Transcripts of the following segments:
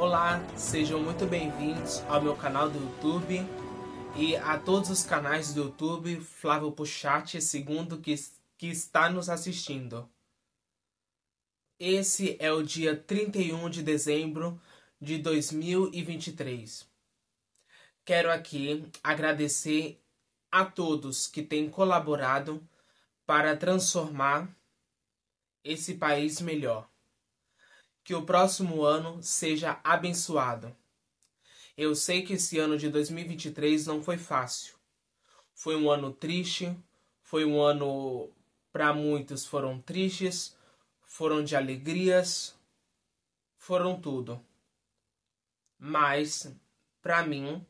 Olá, sejam muito bem-vindos ao meu canal do YouTube e a todos os canais do YouTube Flávio Puchati, segundo que, que está nos assistindo. Esse é o dia 31 de dezembro de 2023. Quero aqui agradecer a todos que têm colaborado para transformar esse país melhor que o próximo ano seja abençoado. Eu sei que esse ano de 2023 não foi fácil. Foi um ano triste, foi um ano para muitos foram tristes, foram de alegrias, foram tudo. Mas para mim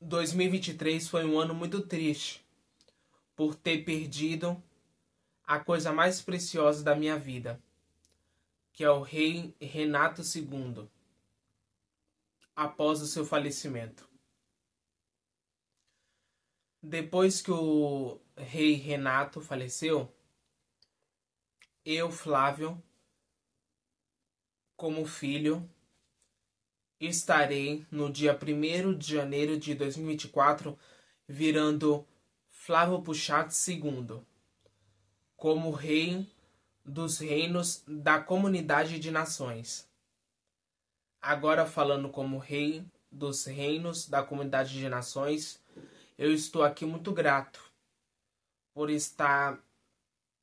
2023 foi um ano muito triste por ter perdido a coisa mais preciosa da minha vida que é o rei Renato II, após o seu falecimento. Depois que o rei Renato faleceu, eu, Flávio, como filho, estarei no dia 1 de janeiro de 2024 virando Flávio Puchat II, como rei dos reinos da comunidade de nações. Agora, falando como rei dos reinos da comunidade de nações, eu estou aqui muito grato por estar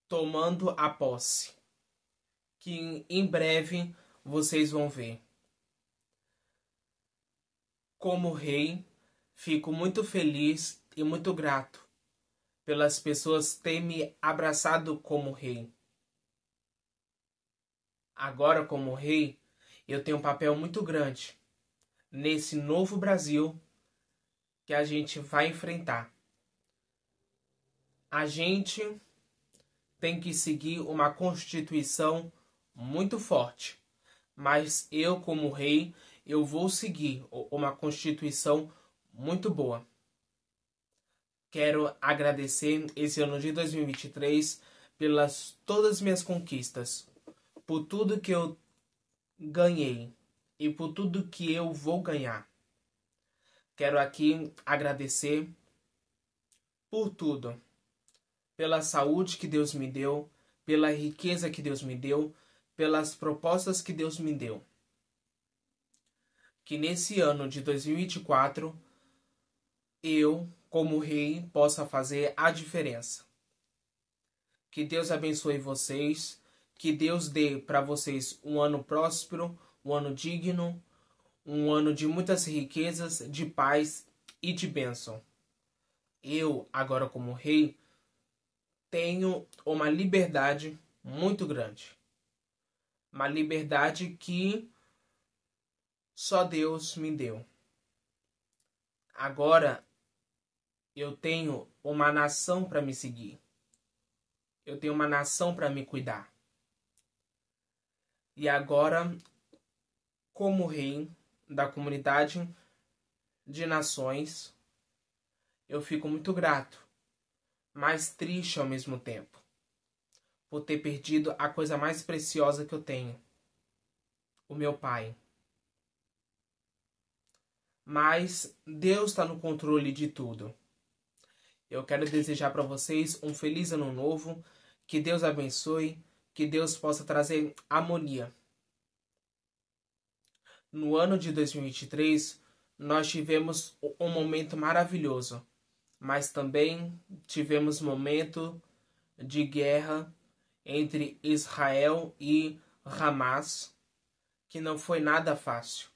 tomando a posse, que em breve vocês vão ver. Como rei, fico muito feliz e muito grato pelas pessoas terem me abraçado como rei agora como rei, eu tenho um papel muito grande nesse novo Brasil que a gente vai enfrentar. A gente tem que seguir uma constituição muito forte, mas eu como rei, eu vou seguir uma constituição muito boa. Quero agradecer esse ano de 2023 pelas todas minhas conquistas, por tudo que eu ganhei e por tudo que eu vou ganhar. Quero aqui agradecer por tudo, pela saúde que Deus me deu, pela riqueza que Deus me deu, pelas propostas que Deus me deu. Que nesse ano de 2024 eu, como rei, possa fazer a diferença. Que Deus abençoe vocês que Deus dê para vocês um ano próspero, um ano digno, um ano de muitas riquezas, de paz e de bênção. Eu, agora como rei, tenho uma liberdade muito grande. Uma liberdade que só Deus me deu. Agora eu tenho uma nação para me seguir. Eu tenho uma nação para me cuidar e agora, como rei da comunidade de nações, eu fico muito grato, mas triste ao mesmo tempo, por ter perdido a coisa mais preciosa que eu tenho, o meu pai. Mas Deus está no controle de tudo. Eu quero desejar para vocês um feliz ano novo, que Deus abençoe que Deus possa trazer harmonia. No ano de 2023, nós tivemos um momento maravilhoso, mas também tivemos momento de guerra entre Israel e Hamas, que não foi nada fácil.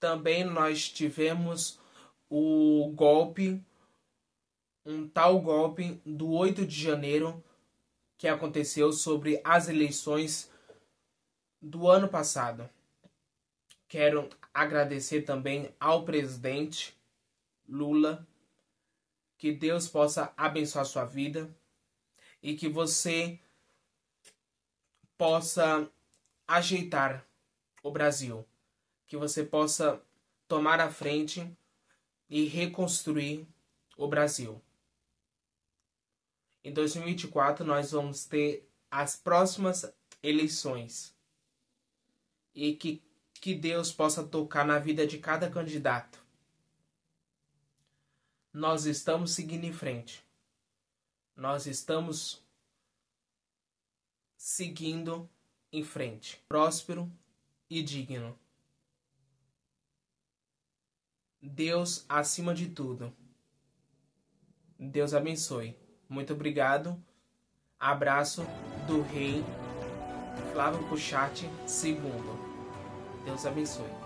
Também nós tivemos o golpe, um tal golpe do 8 de janeiro que aconteceu sobre as eleições do ano passado. Quero agradecer também ao presidente Lula. Que Deus possa abençoar sua vida e que você possa ajeitar o Brasil, que você possa tomar a frente e reconstruir o Brasil. Em 2024, nós vamos ter as próximas eleições. E que, que Deus possa tocar na vida de cada candidato. Nós estamos seguindo em frente. Nós estamos seguindo em frente, próspero e digno. Deus acima de tudo. Deus abençoe. Muito obrigado. Abraço do rei Flávio Puchati II. Deus abençoe.